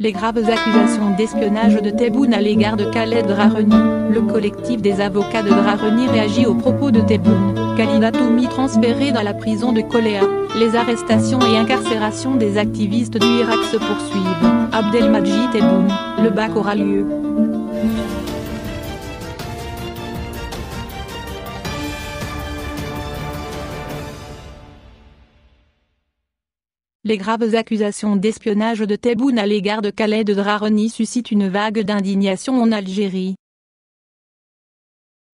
Les graves accusations d'espionnage de Tebboune à l'égard de Khaled Drareni. le collectif des avocats de Drareni réagit aux propos de Tebboune, Khalid Atoumi transféré dans la prison de Coléa, les arrestations et incarcérations des activistes du Irak se poursuivent, Abdelmadjid Tebboune, le bac aura lieu. Les graves accusations d'espionnage de Tebboune à l'égard de Khaled Draroni suscitent une vague d'indignation en Algérie.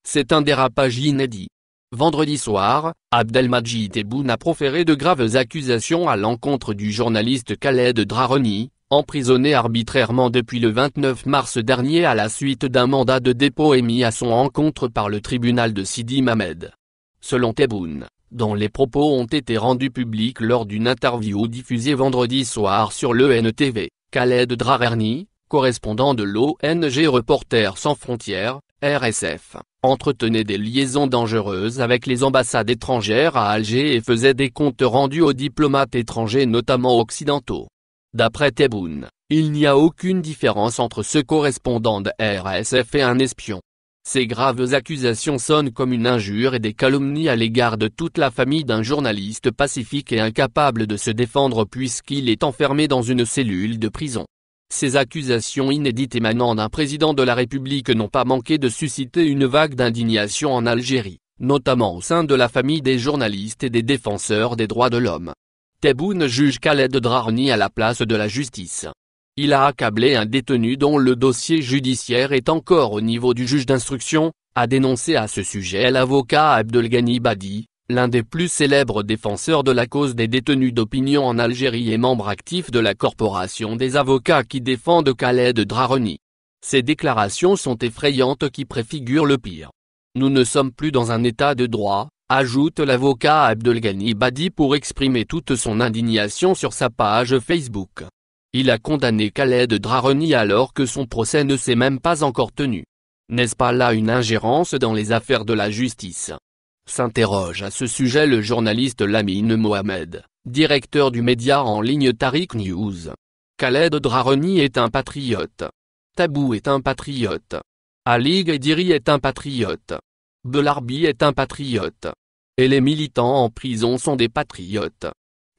C'est un dérapage inédit. Vendredi soir, Abdelmajid Tebboune a proféré de graves accusations à l'encontre du journaliste Khaled Draroni, emprisonné arbitrairement depuis le 29 mars dernier à la suite d'un mandat de dépôt émis à son encontre par le tribunal de Sidi Mamed. Selon Tebboune, dont les propos ont été rendus publics lors d'une interview diffusée vendredi soir sur l'ENTV. Khaled Drarerni, correspondant de l'ONG reporter sans frontières, RSF, entretenait des liaisons dangereuses avec les ambassades étrangères à Alger et faisait des comptes rendus aux diplomates étrangers notamment occidentaux. D'après Tebboune, il n'y a aucune différence entre ce correspondant de RSF et un espion. Ces graves accusations sonnent comme une injure et des calomnies à l'égard de toute la famille d'un journaliste pacifique et incapable de se défendre puisqu'il est enfermé dans une cellule de prison. Ces accusations inédites émanant d'un président de la République n'ont pas manqué de susciter une vague d'indignation en Algérie, notamment au sein de la famille des journalistes et des défenseurs des droits de l'homme. Tebboune juge Khaled Drarni à la place de la justice. Il a accablé un détenu dont le dossier judiciaire est encore au niveau du juge d'instruction, a dénoncé à ce sujet l'avocat Abdelghani Badi, l'un des plus célèbres défenseurs de la cause des détenus d'opinion en Algérie et membre actif de la corporation des avocats qui défendent Khaled Draroni. Ces déclarations sont effrayantes qui préfigurent le pire. Nous ne sommes plus dans un état de droit, ajoute l'avocat Abdelghani Badi pour exprimer toute son indignation sur sa page Facebook. Il a condamné Khaled Draroni alors que son procès ne s'est même pas encore tenu. N'est-ce pas là une ingérence dans les affaires de la justice S'interroge à ce sujet le journaliste Lamine Mohamed, directeur du média en ligne Tariq News. Khaled Draroni est un patriote. Tabou est un patriote. Ali Gaidiri est un patriote. Belarbi est un patriote. Et les militants en prison sont des patriotes.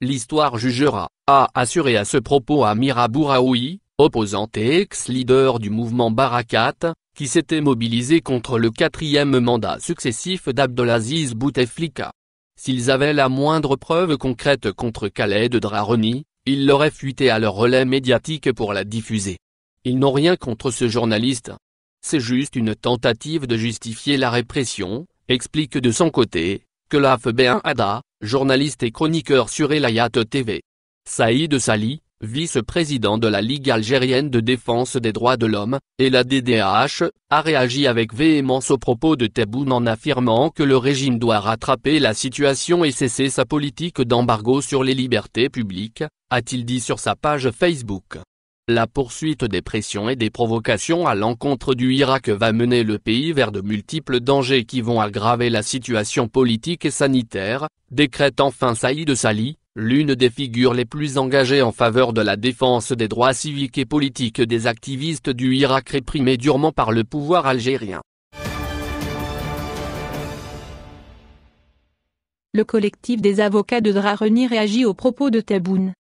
L'histoire jugera, a assuré à ce propos Amira Bouraoui, opposante et ex-leader du mouvement Barakat, qui s'était mobilisé contre le quatrième mandat successif d'Abdelaziz Bouteflika. S'ils avaient la moindre preuve concrète contre Khaled Draroni, ils l'auraient fuité à leur relais médiatique pour la diffuser. Ils n'ont rien contre ce journaliste. C'est juste une tentative de justifier la répression, explique de son côté, que l'Afb1 ADA, journaliste et chroniqueur sur Elayat TV. Saïd Sali, vice-président de la Ligue algérienne de défense des droits de l'homme, et la DDAH, a réagi avec véhémence aux propos de Tebboune en affirmant que le régime doit rattraper la situation et cesser sa politique d'embargo sur les libertés publiques, a-t-il dit sur sa page Facebook. La poursuite des pressions et des provocations à l'encontre du Irak va mener le pays vers de multiples dangers qui vont aggraver la situation politique et sanitaire, décrète enfin Saïd Sali, l'une des figures les plus engagées en faveur de la défense des droits civiques et politiques des activistes du Irak réprimés durement par le pouvoir algérien. Le collectif des avocats de Drareni réagit aux propos de Taboun.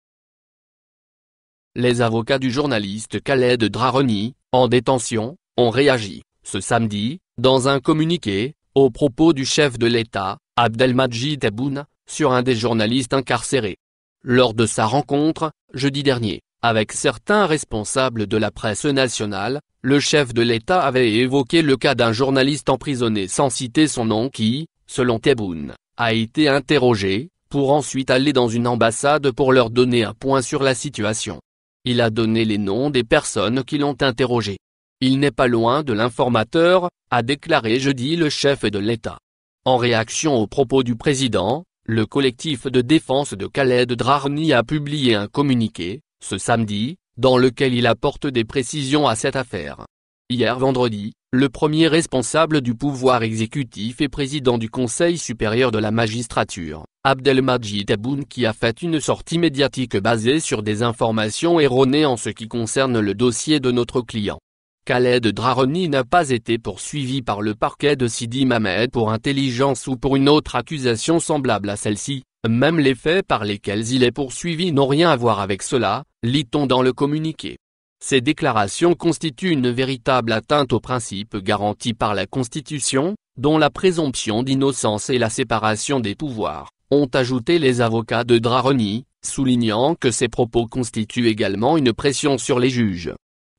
Les avocats du journaliste Khaled Draroni, en détention, ont réagi, ce samedi, dans un communiqué, au propos du chef de l'État, Abdelmajid Tebboune, sur un des journalistes incarcérés. Lors de sa rencontre, jeudi dernier, avec certains responsables de la presse nationale, le chef de l'État avait évoqué le cas d'un journaliste emprisonné sans citer son nom qui, selon Tebboune, a été interrogé, pour ensuite aller dans une ambassade pour leur donner un point sur la situation. Il a donné les noms des personnes qui l'ont interrogé. Il n'est pas loin de l'informateur, a déclaré jeudi le chef de l'État. En réaction aux propos du président, le collectif de défense de Khaled Drarni a publié un communiqué, ce samedi, dans lequel il apporte des précisions à cette affaire. Hier vendredi, le premier responsable du pouvoir exécutif et président du Conseil supérieur de la magistrature, Abdelmajid Aboun qui a fait une sortie médiatique basée sur des informations erronées en ce qui concerne le dossier de notre client. Khaled Draroni n'a pas été poursuivi par le parquet de Sidi Mamed pour intelligence ou pour une autre accusation semblable à celle-ci, même les faits par lesquels il est poursuivi n'ont rien à voir avec cela, lit-on dans le communiqué. Ces déclarations constituent une véritable atteinte aux principes garantis par la Constitution, dont la présomption d'innocence et la séparation des pouvoirs, ont ajouté les avocats de Draroni, soulignant que ces propos constituent également une pression sur les juges.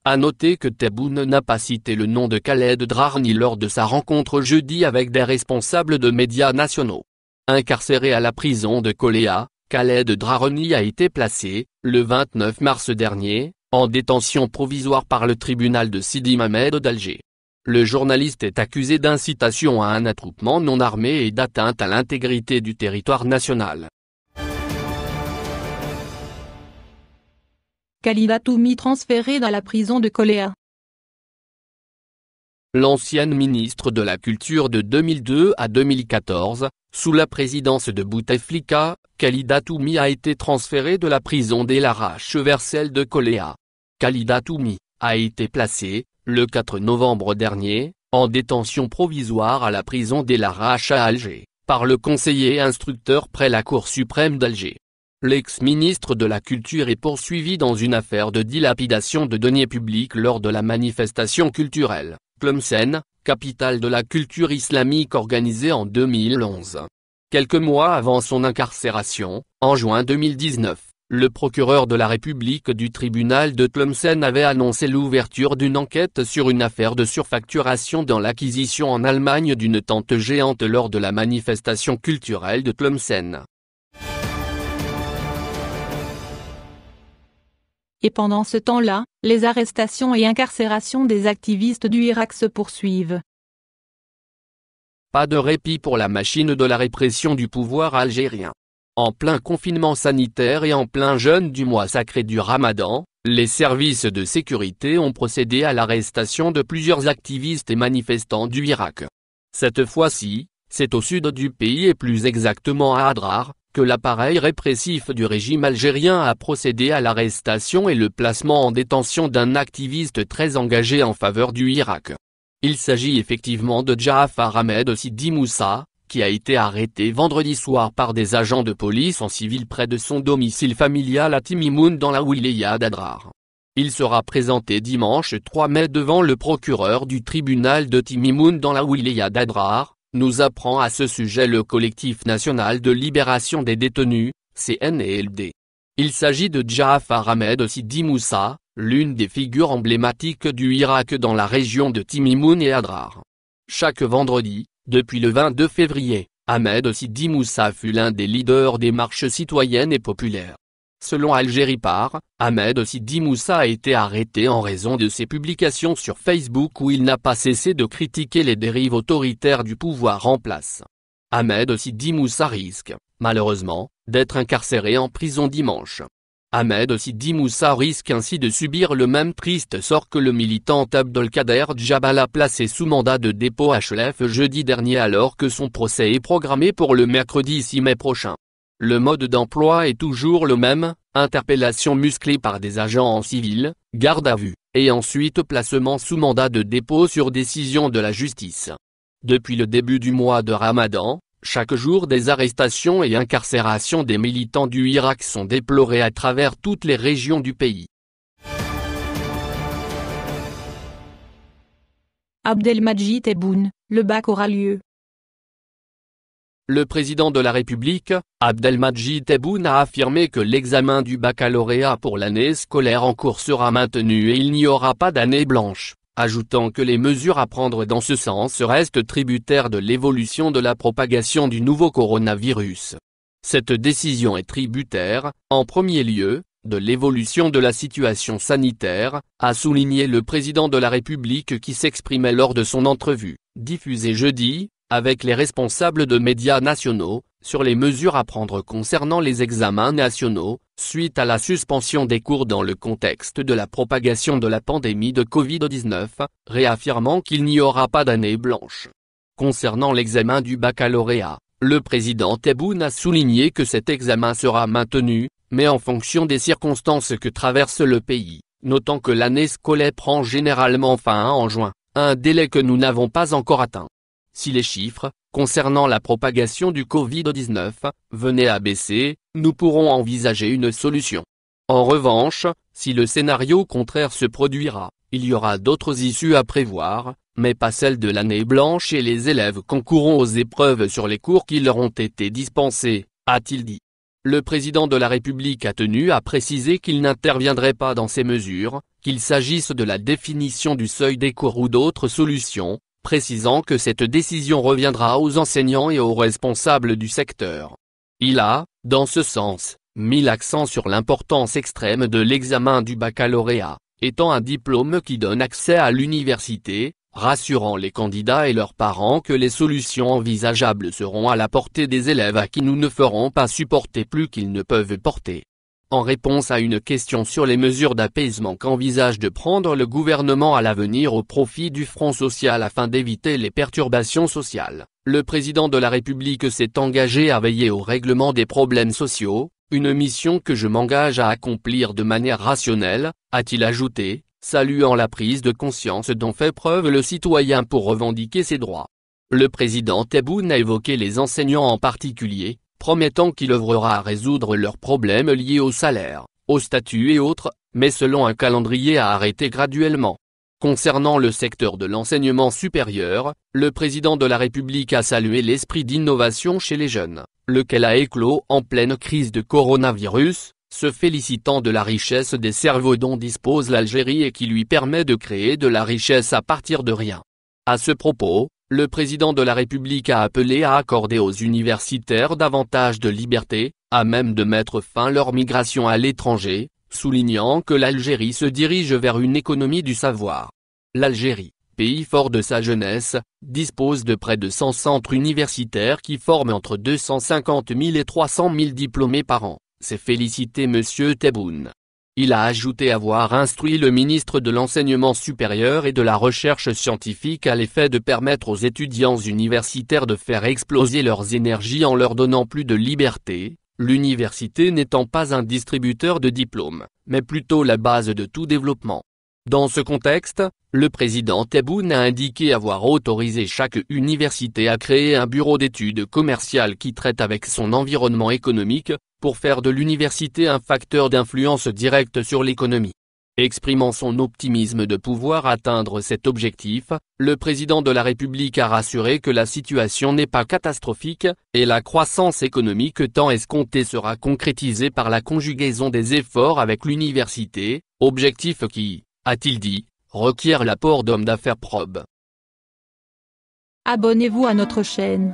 À noter que Tebboune n'a pas cité le nom de Khaled Drarni lors de sa rencontre jeudi avec des responsables de médias nationaux. Incarcéré à la prison de Coléa, Khaled Draroni a été placé, le 29 mars dernier, en détention provisoire par le tribunal de Sidi Mamed d'Alger. Le journaliste est accusé d'incitation à un attroupement non armé et d'atteinte à l'intégrité du territoire national. Khalida Toumi transféré dans la prison de Coléa. L'ancienne ministre de la Culture de 2002 à 2014, sous la présidence de Bouteflika, Khalida Toumi a été transféré de la prison d'El Arach vers celle de Coléa. Khalida Toumi, a été placé, le 4 novembre dernier, en détention provisoire à la prison des à Alger, par le conseiller instructeur près la Cour suprême d'Alger. L'ex-ministre de la Culture est poursuivi dans une affaire de dilapidation de deniers publics lors de la manifestation culturelle, Klumsen, capitale de la culture islamique organisée en 2011. Quelques mois avant son incarcération, en juin 2019, le procureur de la République du tribunal de Tlemcen avait annoncé l'ouverture d'une enquête sur une affaire de surfacturation dans l'acquisition en Allemagne d'une tente géante lors de la manifestation culturelle de Tlemcen. Et pendant ce temps-là, les arrestations et incarcérations des activistes du Irak se poursuivent. Pas de répit pour la machine de la répression du pouvoir algérien. En plein confinement sanitaire et en plein jeûne du mois sacré du Ramadan, les services de sécurité ont procédé à l'arrestation de plusieurs activistes et manifestants du Irak. Cette fois-ci, c'est au sud du pays et plus exactement à Adrar, que l'appareil répressif du régime algérien a procédé à l'arrestation et le placement en détention d'un activiste très engagé en faveur du Irak. Il s'agit effectivement de Jaafar Ahmed Sidi Moussa, qui a été arrêté vendredi soir par des agents de police en civil près de son domicile familial à Timimoun dans la wilaya d'Adrar. Il sera présenté dimanche 3 mai devant le procureur du tribunal de Timimoun dans la wilaya d'Adrar, nous apprend à ce sujet le collectif national de libération des détenus, CNLD. Il s'agit de Jaafar Ahmed Sidi Moussa, l'une des figures emblématiques du Irak dans la région de Timimoun et Adrar. Chaque vendredi, depuis le 22 février, Ahmed Sidi Moussa fut l'un des leaders des marches citoyennes et populaires. Selon Algérie Par, Ahmed Sidi Moussa a été arrêté en raison de ses publications sur Facebook où il n'a pas cessé de critiquer les dérives autoritaires du pouvoir en place. Ahmed Sidi Moussa risque, malheureusement, d'être incarcéré en prison dimanche. Ahmed Sidi Moussa risque ainsi de subir le même triste sort que le militant Abdelkader Djabala placé sous mandat de dépôt à HLF jeudi dernier alors que son procès est programmé pour le mercredi 6 mai prochain. Le mode d'emploi est toujours le même, interpellation musclée par des agents en civil, garde à vue, et ensuite placement sous mandat de dépôt sur décision de la justice. Depuis le début du mois de Ramadan, chaque jour des arrestations et incarcérations des militants du Irak sont déplorées à travers toutes les régions du pays. Abdelmajid Tebboune, le bac aura lieu. Le président de la République, Abdelmajid Tebboune a affirmé que l'examen du baccalauréat pour l'année scolaire en cours sera maintenu et il n'y aura pas d'année blanche ajoutant que les mesures à prendre dans ce sens restent tributaires de l'évolution de la propagation du nouveau coronavirus. Cette décision est tributaire, en premier lieu, de l'évolution de la situation sanitaire, a souligné le président de la République qui s'exprimait lors de son entrevue, diffusée jeudi, avec les responsables de médias nationaux, sur les mesures à prendre concernant les examens nationaux, suite à la suspension des cours dans le contexte de la propagation de la pandémie de Covid-19, réaffirmant qu'il n'y aura pas d'année blanche. Concernant l'examen du baccalauréat, le président Tebboune a souligné que cet examen sera maintenu, mais en fonction des circonstances que traverse le pays, notant que l'année scolaire prend généralement fin en juin, un délai que nous n'avons pas encore atteint. Si les chiffres, concernant la propagation du Covid-19, venaient à baisser, nous pourrons envisager une solution. En revanche, si le scénario contraire se produira, il y aura d'autres issues à prévoir, mais pas celle de l'année blanche et les élèves concourront aux épreuves sur les cours qui leur ont été dispensés, a-t-il dit. Le président de la République a tenu à préciser qu'il n'interviendrait pas dans ces mesures, qu'il s'agisse de la définition du seuil des cours ou d'autres solutions, précisant que cette décision reviendra aux enseignants et aux responsables du secteur. Il a, dans ce sens, mis l'accent sur l'importance extrême de l'examen du baccalauréat, étant un diplôme qui donne accès à l'université, rassurant les candidats et leurs parents que les solutions envisageables seront à la portée des élèves à qui nous ne ferons pas supporter plus qu'ils ne peuvent porter en réponse à une question sur les mesures d'apaisement qu'envisage de prendre le gouvernement à l'avenir au profit du Front social afin d'éviter les perturbations sociales, le président de la République s'est engagé à veiller au règlement des problèmes sociaux, une mission que je m'engage à accomplir de manière rationnelle, a-t-il ajouté, saluant la prise de conscience dont fait preuve le citoyen pour revendiquer ses droits. Le président Tebboune a évoqué les enseignants en particulier, promettant qu'il œuvrera à résoudre leurs problèmes liés au salaire, au statut et autres, mais selon un calendrier à arrêter graduellement. Concernant le secteur de l'enseignement supérieur, le président de la République a salué l'esprit d'innovation chez les jeunes, lequel a éclos en pleine crise de coronavirus, se félicitant de la richesse des cerveaux dont dispose l'Algérie et qui lui permet de créer de la richesse à partir de rien. À ce propos, le président de la République a appelé à accorder aux universitaires davantage de liberté, à même de mettre fin leur migration à l'étranger, soulignant que l'Algérie se dirige vers une économie du savoir. L'Algérie, pays fort de sa jeunesse, dispose de près de 100 centres universitaires qui forment entre 250 000 et 300 000 diplômés par an, s'est félicité M. Tebboune. Il a ajouté avoir instruit le ministre de l'Enseignement supérieur et de la Recherche scientifique à l'effet de permettre aux étudiants universitaires de faire exploser leurs énergies en leur donnant plus de liberté, l'université n'étant pas un distributeur de diplômes, mais plutôt la base de tout développement. Dans ce contexte, le président Tebboune a indiqué avoir autorisé chaque université à créer un bureau d'études commerciales qui traite avec son environnement économique, pour faire de l'université un facteur d'influence directe sur l'économie. Exprimant son optimisme de pouvoir atteindre cet objectif, le président de la République a rassuré que la situation n'est pas catastrophique, et la croissance économique tant escomptée sera concrétisée par la conjugaison des efforts avec l'université, objectif qui, a-t-il dit, requiert l'apport d'hommes d'affaires probes. Abonnez-vous à notre chaîne.